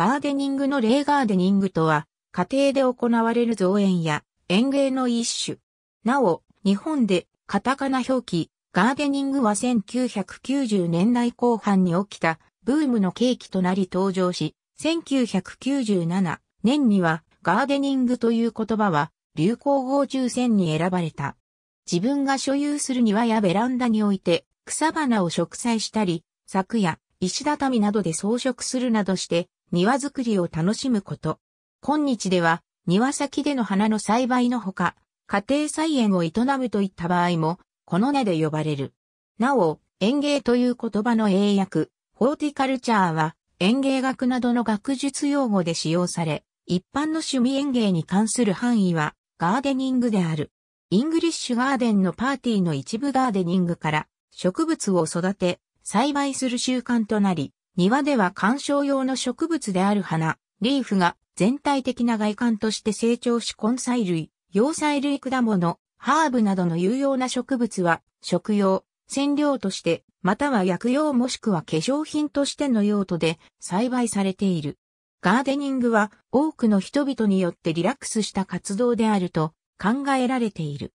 ガーデニングのレイガーデニングとは、家庭で行われる造園や園芸の一種。なお、日本でカタカナ表記、ガーデニングは1990年代後半に起きたブームの契機となり登場し、1997年にはガーデニングという言葉は流行語抽選に選ばれた。自分が所有する庭やベランダにおいて草花を植栽したり、柵や石畳などで装飾するなどして庭づくりを楽しむこと。今日では、庭先での花の栽培のほか、家庭菜園を営むといった場合も、この名で呼ばれる。なお、園芸という言葉の英訳、ホーティカルチャーは、園芸学などの学術用語で使用され、一般の趣味園芸に関する範囲は、ガーデニングである。イングリッシュガーデンのパーティーの一部ガーデニングから、植物を育て、栽培する習慣となり、庭では観賞用の植物である花、リーフが全体的な外観として成長し根菜類、洋菜類果物、ハーブなどの有用な植物は食用、染料として、または薬用もしくは化粧品としての用途で栽培されている。ガーデニングは多くの人々によってリラックスした活動であると考えられている。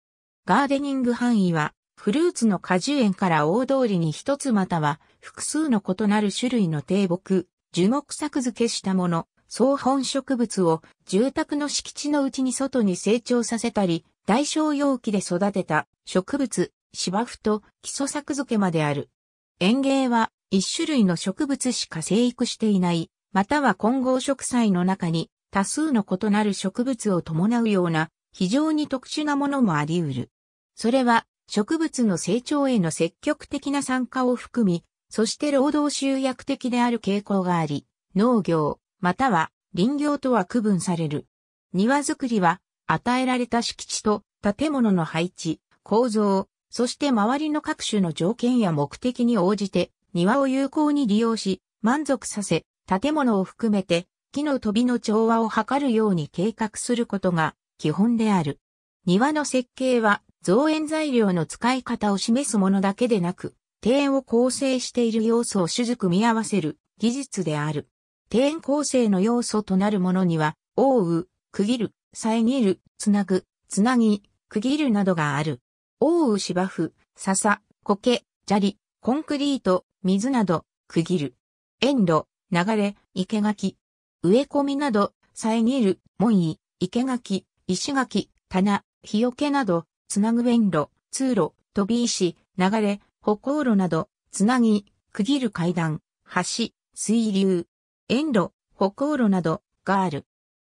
ガーデニング範囲はフルーツの果樹園から大通りに一つまたは複数の異なる種類の低木、樹木作付けしたもの、総本植物を住宅の敷地のうちに外に成長させたり、大小容器で育てた植物、芝生と基礎作付けまである。園芸は一種類の植物しか生育していない、または混合植栽の中に多数の異なる植物を伴うような非常に特殊なものもあり得る。それは植物の成長への積極的な参加を含み、そして労働集約的である傾向があり、農業、または林業とは区分される。庭づくりは、与えられた敷地と建物の配置、構造、そして周りの各種の条件や目的に応じて、庭を有効に利用し、満足させ、建物を含めて、木の飛びの調和を図るように計画することが基本である。庭の設計は、造園材料の使い方を示すものだけでなく、庭を構成している要素を種々組み合わせる技術である。庭園構成の要素となるものには、覆う、区切る、遮る、つなぐ、つなぎ、区切るなどがある。覆う芝生、笹、苔、砂利、コンクリート、水など、区切る。園路、流れ、生垣。植え込みなど、遮る、門位、生垣、石垣、棚、日よけなど、つなぐ園路、通路、飛び石、流れ、歩行路など、つなぎ、区切る階段、橋、水流、園路、歩行路などがある。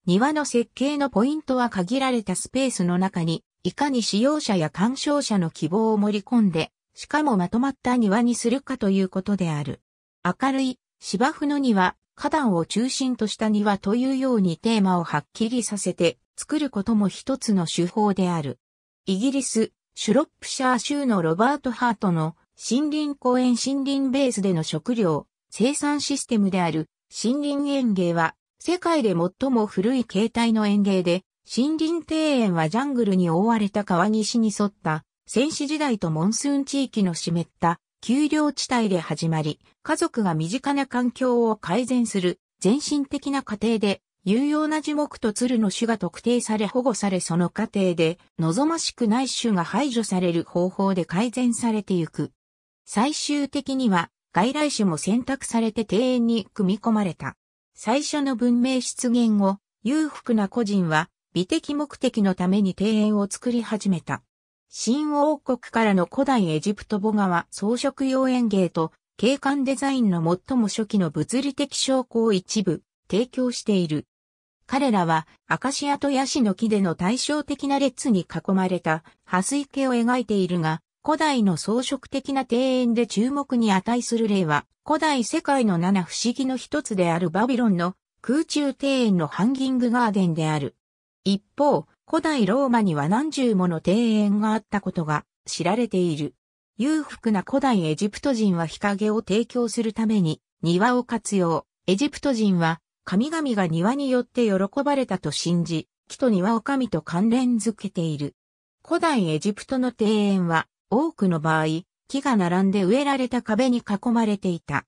庭の設計のポイントは限られたスペースの中に、いかに使用者や鑑賞者の希望を盛り込んで、しかもまとまった庭にするかということである。明るい芝生の庭、花壇を中心とした庭というようにテーマをはっきりさせて作ることも一つの手法である。イギリス、シュロップシャー州のロバート・ハートの森林公園森林ベースでの食料生産システムである森林園芸は世界で最も古い形態の園芸で森林庭園はジャングルに覆われた川岸に沿った戦死時代とモンスーン地域の湿った丘陵地帯で始まり、家族が身近な環境を改善する全身的な過程で有用な樹木と鶴の種が特定され保護されその過程で望ましくない種が排除される方法で改善されてゆく。最終的には外来種も選択されて庭園に組み込まれた。最初の文明出現後、裕福な個人は美的目的のために庭園を作り始めた。新王国からの古代エジプト母川は装飾用園芸と景観デザインの最も初期の物理的証拠を一部提供している。彼らはアカシアとヤシの木での対照的な列に囲まれたハス池を描いているが、古代の装飾的な庭園で注目に値する例は、古代世界の七不思議の一つであるバビロンの空中庭園のハンギングガーデンである。一方、古代ローマには何十もの庭園があったことが知られている。裕福な古代エジプト人は日陰を提供するために庭を活用。エジプト人は神々が庭によって喜ばれたと信じ、木と庭を神と関連づけている。古代エジプトの庭園は多くの場合、木が並んで植えられた壁に囲まれていた。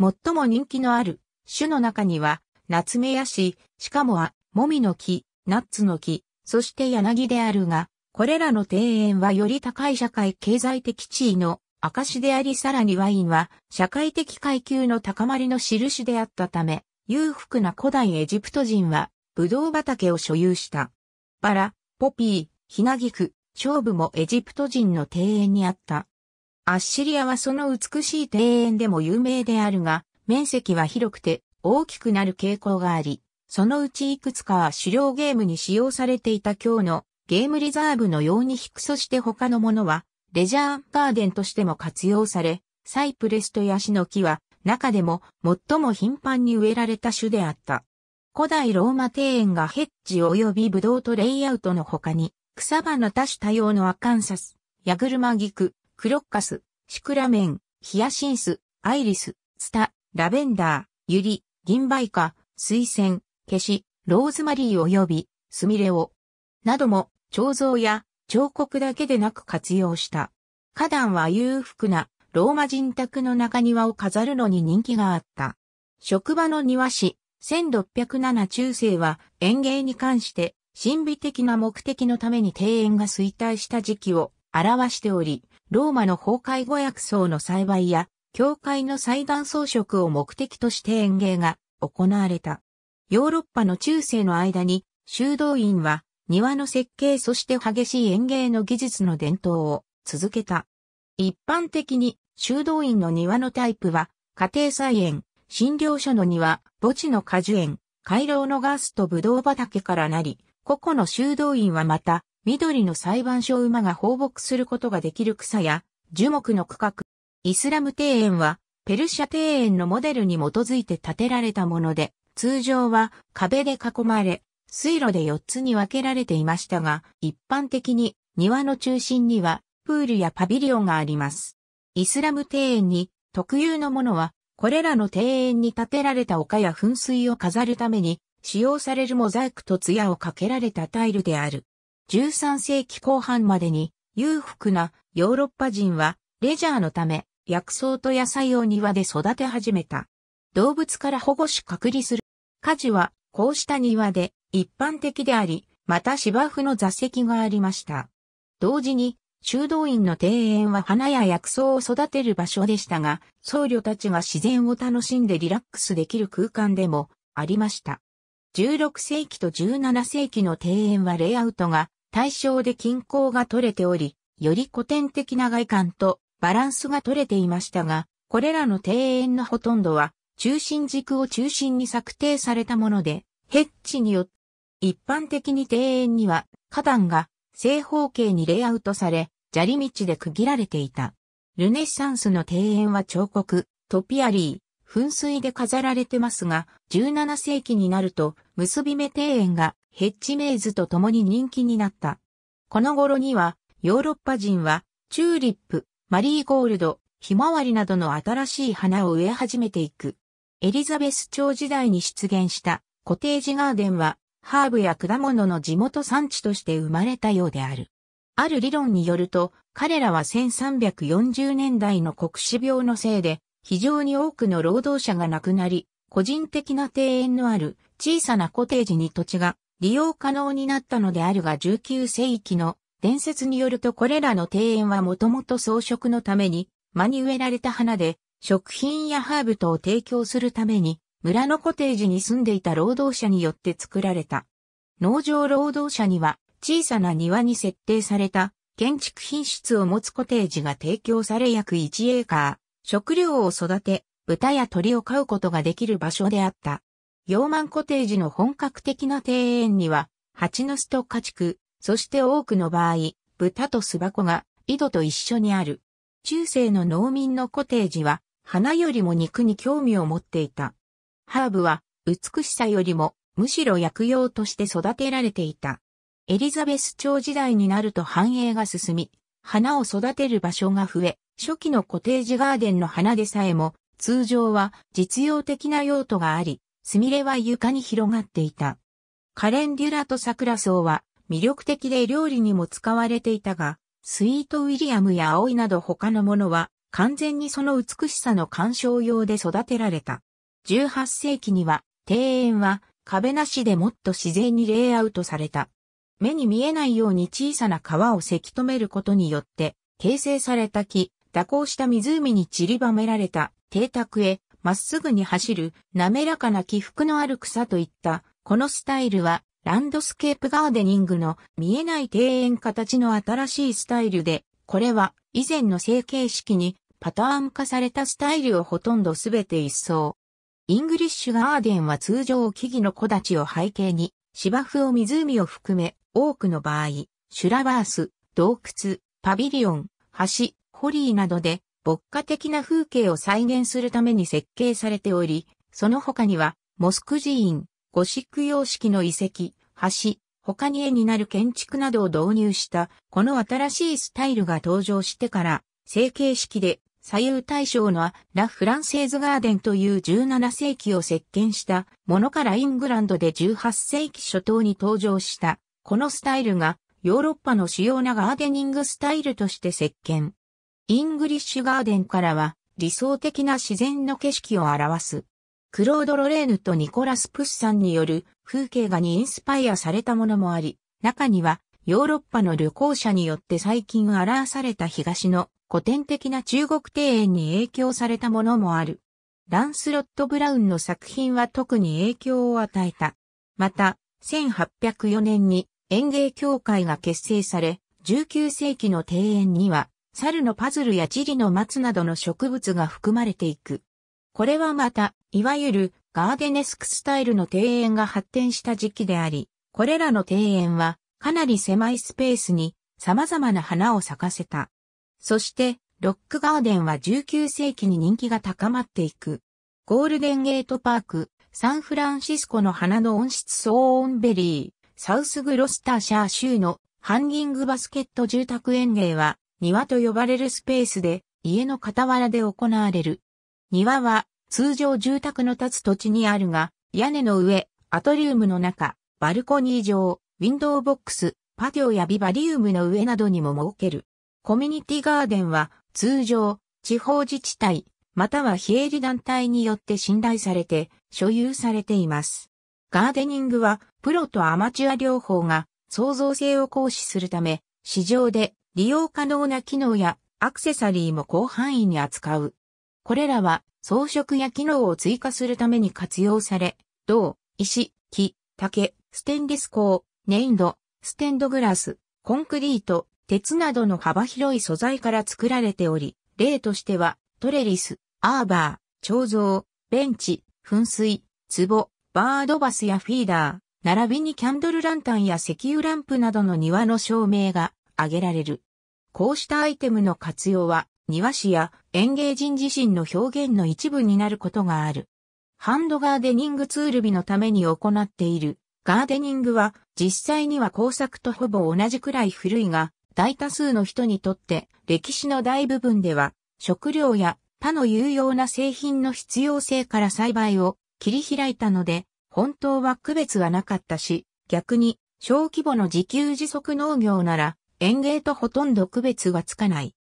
最も人気のある種の中には、ナツメヤシ、しかもは、もみの木、ナッツの木、そして柳であるが、これらの庭園はより高い社会経済的地位の証でありさらにワインは社会的階級の高まりの印であったため、裕福な古代エジプト人はブドウ畑を所有した。バラ、ポピー、ひなぎく、勝負もエジプト人の庭園にあった。アッシリアはその美しい庭園でも有名であるが、面積は広くて大きくなる傾向があり、そのうちいくつかは狩猟ゲームに使用されていた今日のゲームリザーブのように低そして他のものはレジャーガーデンとしても活用され、サイプレスとヤシの木は中でも最も頻繁に植えられた種であった。古代ローマ庭園がヘッジ及びブドウとレイアウトの他に、草花多種多様のアカンサス、ヤグルマギク、クロッカス、シクラメン、ヒアシンス、アイリス、ツタ、ラベンダー、ユリ、銀梅花、水仙、ケシ、ローズマリー及び、スミレオ、なども、彫像や彫刻だけでなく活用した。花壇は裕福なローマ人宅の中庭を飾るのに人気があった。職場の庭師、1607中世は園芸に関して神秘的な目的のために庭園が衰退した時期を表しており、ローマの崩壊後薬草の栽培や、教会の祭壇装飾を目的として園芸が行われた。ヨーロッパの中世の間に、修道院は庭の設計そして激しい園芸の技術の伝統を続けた。一般的に修道院の庭のタイプは、家庭菜園、診療所の庭、墓地の果樹園、回廊のガスとブドウ畑からなり、個々の修道院はまた、緑の裁判所馬が放牧することができる草や樹木の区画。イスラム庭園はペルシャ庭園のモデルに基づいて建てられたもので、通常は壁で囲まれ、水路で4つに分けられていましたが、一般的に庭の中心にはプールやパビリオンがあります。イスラム庭園に特有のものは、これらの庭園に建てられた丘や噴水を飾るために使用されるモザイクと艶をかけられたタイルである。13世紀後半までに裕福なヨーロッパ人はレジャーのため薬草と野菜を庭で育て始めた。動物から保護し隔離する。家事はこうした庭で一般的であり、また芝生の座席がありました。同時に修道院の庭園は花や薬草を育てる場所でしたが、僧侶たちが自然を楽しんでリラックスできる空間でもありました。16世紀と17世紀の庭園はレイアウトが対象で均衡が取れており、より古典的な外観とバランスが取れていましたが、これらの庭園のほとんどは中心軸を中心に策定されたもので、ヘッジによって一般的に庭園には花壇が正方形にレイアウトされ、砂利道で区切られていた。ルネッサンスの庭園は彫刻、トピアリー、噴水で飾られてますが、17世紀になると、結び目庭園がヘッジメイズと共に人気になった。この頃には、ヨーロッパ人は、チューリップ、マリーゴールド、ひまわりなどの新しい花を植え始めていく。エリザベス朝時代に出現したコテージガーデンは、ハーブや果物の地元産地として生まれたようである。ある理論によると、彼らは1340年代の国死病のせいで、非常に多くの労働者が亡くなり、個人的な庭園のある小さなコテージに土地が利用可能になったのであるが19世紀の伝説によるとこれらの庭園はもともと装飾のために間に植えられた花で食品やハーブ等を提供するために村のコテージに住んでいた労働者によって作られた。農場労働者には小さな庭に設定された建築品質を持つコテージが提供され約1エーカー。食料を育て、豚や鳥を飼うことができる場所であった。洋ンコテージの本格的な庭園には、蜂の巣と家畜、そして多くの場合、豚と巣箱が井戸と一緒にある。中世の農民のコテージは、花よりも肉に興味を持っていた。ハーブは、美しさよりも、むしろ薬用として育てられていた。エリザベス朝時代になると繁栄が進み、花を育てる場所が増え、初期のコテージガーデンの花でさえも、通常は実用的な用途があり、スミレは床に広がっていた。カレンデュラとサクラソウは魅力的で料理にも使われていたが、スイートウィリアムや青いなど他のものは完全にその美しさの鑑賞用で育てられた。18世紀には庭園は壁なしでもっと自然にレイアウトされた。目に見えないように小さな川をせき止めることによって形成された木、蛇行した湖に散りばめられた邸宅へまっすぐに走る滑らかな起伏のある草といったこのスタイルはランドスケープガーデニングの見えない庭園形の新しいスタイルでこれは以前の成形式にパターン化されたスタイルをほとんどすべて一掃。イングリッシュガーデンは通常木々の木立を背景に芝生を湖を含め多くの場合、シュラバース、洞窟、パビリオン、橋、ホリーなどで、牧歌的な風景を再現するために設計されており、その他には、モスク寺院、ゴシック様式の遺跡、橋、他に絵になる建築などを導入した、この新しいスタイルが登場してから、成形式で左右対称のラ・フランセーズ・ガーデンという17世紀を席巻したものからイングランドで18世紀初頭に登場した。このスタイルがヨーロッパの主要なガーデニングスタイルとして席巻。イングリッシュガーデンからは理想的な自然の景色を表す。クロード・ロレーヌとニコラス・プッサンによる風景画にインスパイアされたものもあり、中にはヨーロッパの旅行者によって最近表された東の古典的な中国庭園に影響されたものもある。ランスロット・ブラウンの作品は特に影響を与えた。また、1804年に園芸協会が結成され、19世紀の庭園には猿のパズルやチリの松などの植物が含まれていく。これはまた、いわゆるガーデネスクスタイルの庭園が発展した時期であり、これらの庭園はかなり狭いスペースに様々な花を咲かせた。そして、ロックガーデンは19世紀に人気が高まっていく。ゴールデンゲートパーク、サンフランシスコの花の温室ソーンベリー、サウスグロスターシャー州のハンギングバスケット住宅園芸は庭と呼ばれるスペースで、家の傍らで行われる。庭は、通常住宅の建つ土地にあるが、屋根の上、アトリウムの中、バルコニー上、ウィンドウボックス、パテオやビバリウムの上などにも設ける。コミュニティガーデンは、通常、地方自治体、または非営利団体によって信頼されて、所有されています。ガーデニングは、プロとアマチュア両方が、創造性を行使するため、市場で利用可能な機能やアクセサリーも広範囲に扱う。これらは装飾や機能を追加するために活用され、銅、石、木、竹、ステンレス鋼、粘土、ステンドグラス、コンクリート、鉄などの幅広い素材から作られており、例としては、トレリス、アーバー、彫像、ベンチ、噴水、壺、バードバスやフィーダー、並びにキャンドルランタンや石油ランプなどの庭の照明が挙げられる。こうしたアイテムの活用は、庭師や園芸人自身の表現の一部になることがある。ハンドガーデニングツール日のために行っている。ガーデニングは実際には工作とほぼ同じくらい古いが、大多数の人にとって歴史の大部分では食料や他の有用な製品の必要性から栽培を切り開いたので、本当は区別はなかったし、逆に小規模の自給自足農業なら園芸とほとんど区別がつかない。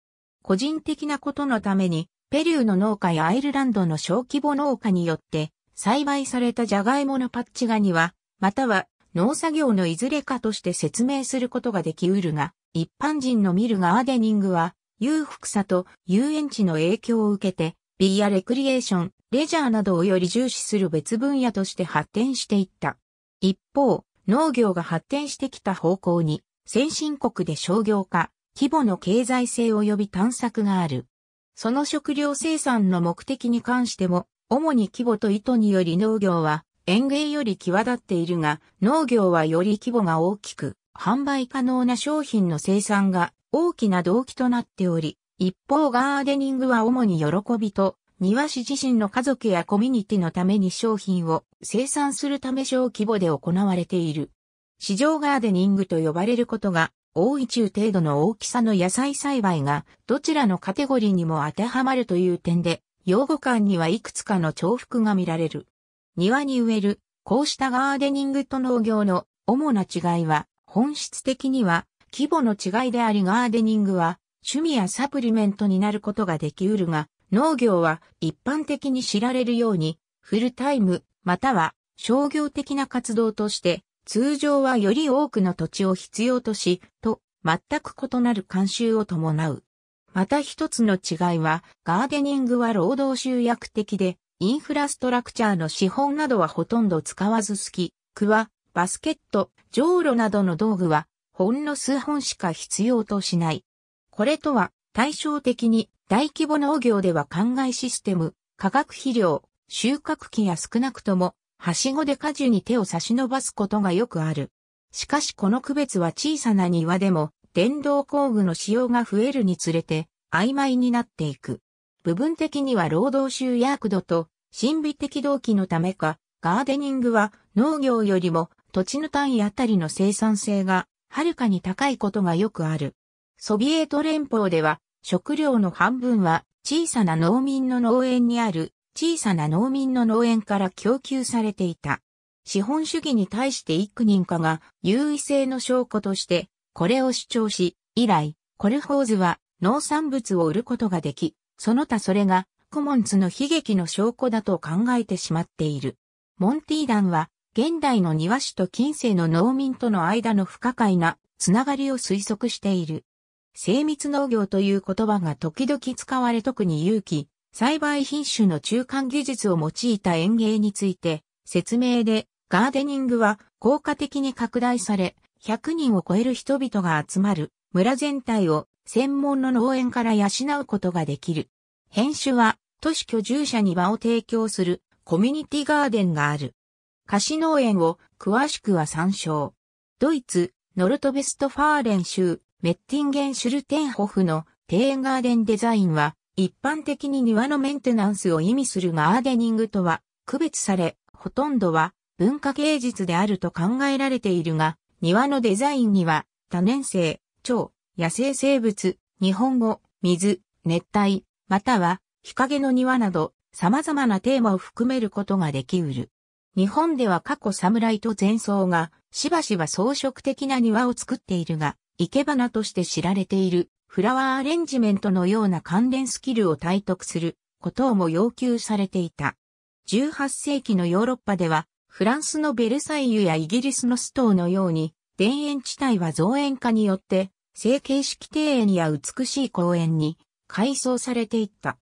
個人的なことのために、ペリューの農家やアイルランドの小規模農家によって栽培されたジャガイモのパッチガニは、または農作業のいずれかとして説明することができうるが、一般人の見るガーデニングは、裕福さと遊園地の影響を受けて、ビーやレクリエーション、レジャーなどをより重視する別分野として発展していった。一方、農業が発展してきた方向に、先進国で商業化、規模の経済性及び探索がある。その食料生産の目的に関しても、主に規模と意図により農業は園芸より際立っているが、農業はより規模が大きく、販売可能な商品の生産が大きな動機となっており、一方ガーデニングは主に喜びと、庭師自身の家族やコミュニティのために商品を生産するため小規模で行われている。市場ガーデニングと呼ばれることが多い中程度の大きさの野菜栽培がどちらのカテゴリーにも当てはまるという点で、用語間にはいくつかの重複が見られる。庭に植える、こうしたガーデニングと農業の主な違いは、本質的には規模の違いでありガーデニングは趣味やサプリメントになることができうるが、農業は一般的に知られるように、フルタイムまたは商業的な活動として通常はより多くの土地を必要とし、と、全く異なる慣習を伴う。また一つの違いは、ガーデニングは労働集約的で、インフラストラクチャーの資本などはほとんど使わず好き、くわ、バスケット、じょうろなどの道具は、ほんの数本しか必要としない。これとは、対照的に、大規模農業では灌漑システム、化学肥料、収穫期や少なくとも、はしごで果樹に手を差し伸ばすことがよくある。しかしこの区別は小さな庭でも、電動工具の使用が増えるにつれて、曖昧になっていく。部分的には労働集約度と、心秘的動機のためか、ガーデニングは農業よりも土地の単位あたりの生産性がはるかに高いことがよくある。ソビエト連邦では食料の半分は小さな農民の農園にある小さな農民の農園から供給されていた。資本主義に対して幾人かが優位性の証拠としてこれを主張し、以来、コルホーズは農産物を売ることができ、その他それがコモンズの悲劇の証拠だと考えてしまっている。モンティーダンは現代の庭師と近世の農民との間の不可解なつながりを推測している。精密農業という言葉が時々使われ特に勇気、栽培品種の中間技術を用いた園芸について、説明で、ガーデニングは効果的に拡大され、100人を超える人々が集まる村全体を専門の農園から養うことができる。編集は都市居住者に場を提供するコミュニティガーデンがある。菓子農園を詳しくは参照。ドイツ、ノルトベストファーレン州、メッティンゲンシュルテンホフの庭園ガーデンデザインは一般的に庭のメンテナンスを意味するガーデニングとは区別され、ほとんどは文化芸術であると考えられているが、庭のデザインには多年生、蝶、野生生物、日本語、水、熱帯、または日陰の庭など様々なテーマを含めることができうる。日本では過去侍と前奏がしばしば装飾的な庭を作っているが、生け花として知られているフラワーアレンジメントのような関連スキルを体得することをも要求されていた。18世紀のヨーロッパでは、フランスのベルサイユやイギリスのストーのように、田園地帯は造園化によって、成形式庭園や美しい公園に改装されていった。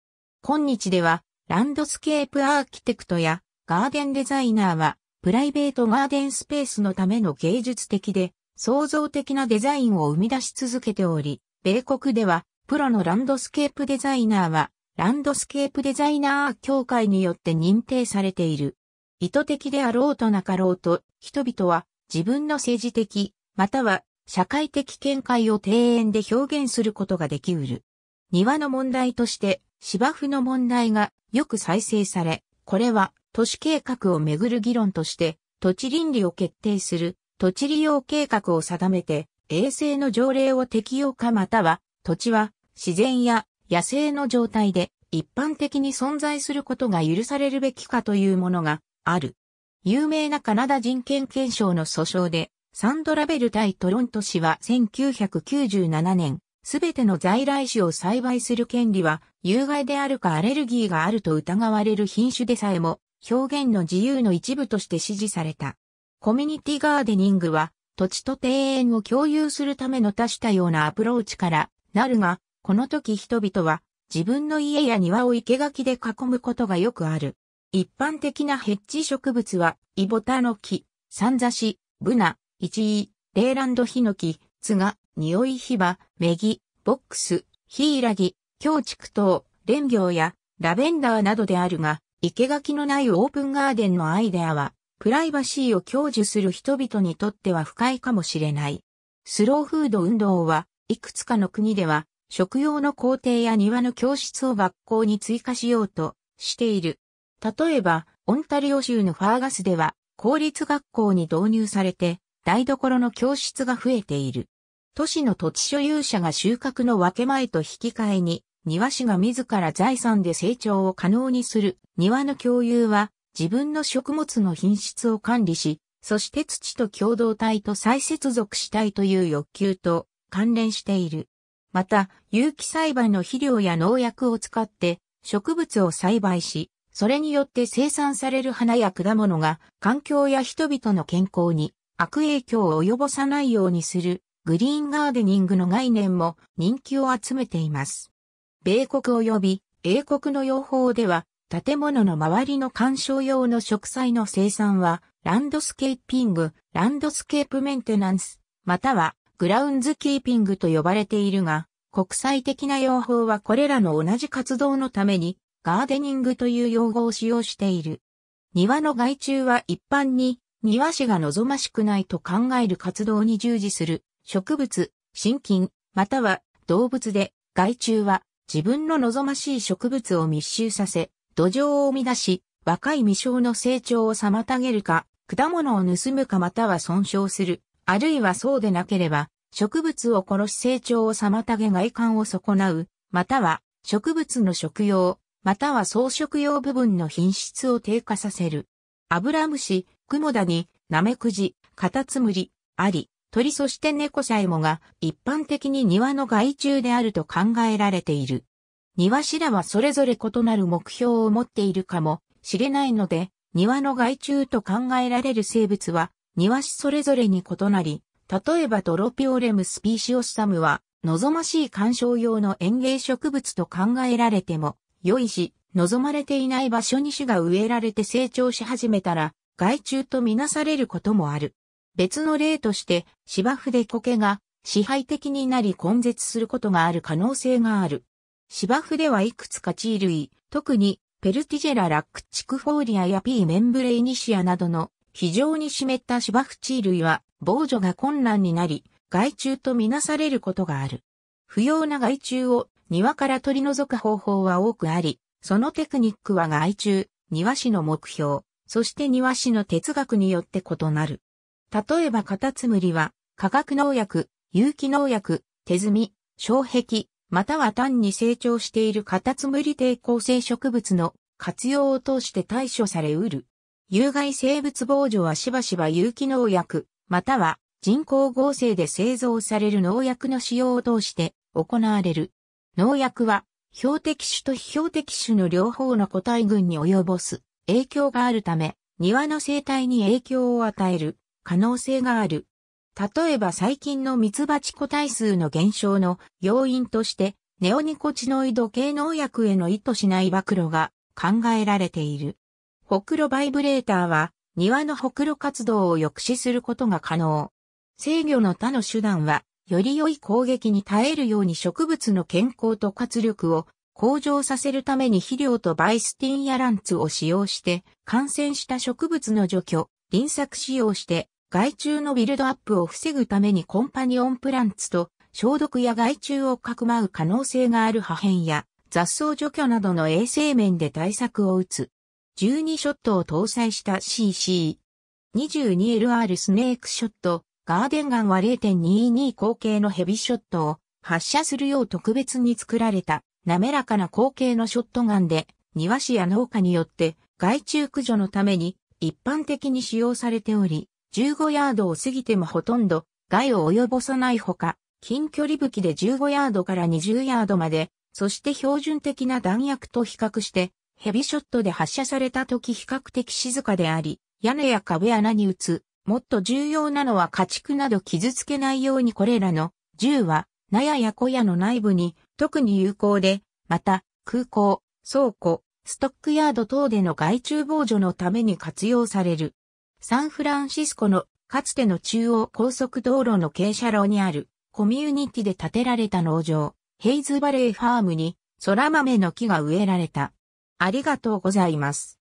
今日では、ランドスケープアーキテクトやガーデンデザイナーは、プライベートガーデンスペースのための芸術的で創造的なデザインを生み出し続けており、米国ではプロのランドスケープデザイナーはランドスケープデザイナー協会によって認定されている。意図的であろうとなかろうと、人々は自分の政治的、または社会的見解を庭園で表現することができうる。庭の問題として芝生の問題がよく再生され、これは都市計画をめぐる議論として土地倫理を決定する土地利用計画を定めて、衛星の条例を適用かまたは、土地は自然や野生の状態で一般的に存在することが許されるべきかというものがある。有名なカナダ人権憲章の訴訟で、サンドラベル対トロント市は1997年、すべての在来種を栽培する権利は有害であるかアレルギーがあると疑われる品種でさえも表現の自由の一部として支持された。コミュニティガーデニングは、土地と庭園を共有するための多種多様なアプローチからなるが、この時人々は自分の家や庭を生垣で囲むことがよくある。一般的なヘッジ植物は、イボタの木、サンザシ、ブナ、イチイ、レーランドヒノキ、ツガ、ニオイヒバ、メギ、ボックス、ヒイラギ、キ畜糖、レンギョウやラベンダーなどであるが、生垣のないオープンガーデンのアイデアは、プライバシーを享受する人々にとっては不快かもしれない。スローフード運動は、いくつかの国では、食用の工程や庭の教室を学校に追加しようとしている。例えば、オンタリオ州のファーガスでは、公立学校に導入されて、台所の教室が増えている。都市の土地所有者が収穫の分け前と引き換えに、庭師が自ら財産で成長を可能にする庭の共有は自分の食物の品質を管理し、そして土と共同体と再接続したいという欲求と関連している。また、有機栽培の肥料や農薬を使って植物を栽培し、それによって生産される花や果物が環境や人々の健康に悪影響を及ぼさないようにするグリーンガーデニングの概念も人気を集めています。米国及び英国の養蜂では建物の周りの観賞用の植栽の生産は、ランドスケーピング、ランドスケープメンテナンス、またはグラウンズキーピングと呼ばれているが、国際的な用法はこれらの同じ活動のために、ガーデニングという用語を使用している。庭の害虫は一般に、庭師が望ましくないと考える活動に従事する、植物、心筋、または動物で、害虫は自分の望ましい植物を密集させ、土壌を生み出し、若い未生の成長を妨げるか、果物を盗むかまたは損傷する、あるいはそうでなければ、植物を殺し成長を妨げ外観を損なう、または植物の食用、または装飾用部分の品質を低下させる。アブラムシ、クモダニ、ナメクジ、カタツムリ、アリ、鳥そして猫さえもが一般的に庭の害虫であると考えられている。庭師らはそれぞれ異なる目標を持っているかもしれないので、庭の害虫と考えられる生物は、庭師それぞれに異なり、例えばドロピオレムスピーシオスサムは、望ましい観賞用の園芸植物と考えられても、良いし、望まれていない場所に種が植えられて成長し始めたら、害虫とみなされることもある。別の例として、芝生で苔が支配的になり根絶することがある可能性がある。芝生ではいくつか地類、特にペルティジェララックチクフォーリアや P メンブレイニシアなどの非常に湿った芝生地類は防除が困難になり、害虫とみなされることがある。不要な害虫を庭から取り除く方法は多くあり、そのテクニックは害虫、庭師の目標、そして庭師の哲学によって異なる。例えばカタツムリは、化学農薬、有機農薬、手摘み、障壁、または単に成長しているカタツムリ抵抗性植物の活用を通して対処されうる。有害生物防除はしばしば有機農薬、または人工合成で製造される農薬の使用を通して行われる。農薬は標的種と非標的種の両方の個体群に及ぼす影響があるため、庭の生態に影響を与える可能性がある。例えば最近のミツバチ個体数の減少の要因として、ネオニコチノイド系農薬への意図しない暴露が考えられている。ほくろバイブレーターは庭のほくろ活動を抑止することが可能。制御の他の手段は、より良い攻撃に耐えるように植物の健康と活力を向上させるために肥料とバイスティンやランツを使用して、感染した植物の除去、輪作使用して、害虫のビルドアップを防ぐためにコンパニオンプランツと消毒や害虫をかくまう可能性がある破片や雑草除去などの衛生面で対策を打つ。12ショットを搭載した CC。22LR スネークショット、ガーデンガンは0.22口径のヘビショットを発射するよう特別に作られた滑らかな口径のショットガンで庭師や農家によって害虫駆除のために一般的に使用されており、15ヤードを過ぎてもほとんど害を及ぼさないほか、近距離武器で15ヤードから20ヤードまで、そして標準的な弾薬と比較して、ヘビショットで発射された時比較的静かであり、屋根や壁穴に撃つ。もっと重要なのは家畜など傷つけないようにこれらの銃は納屋や小屋の内部に特に有効で、また空港、倉庫、ストックヤード等での害虫防除のために活用される。サンフランシスコのかつての中央高速道路の傾斜路にあるコミュニティで建てられた農場、ヘイズバレーファームに空豆の木が植えられた。ありがとうございます。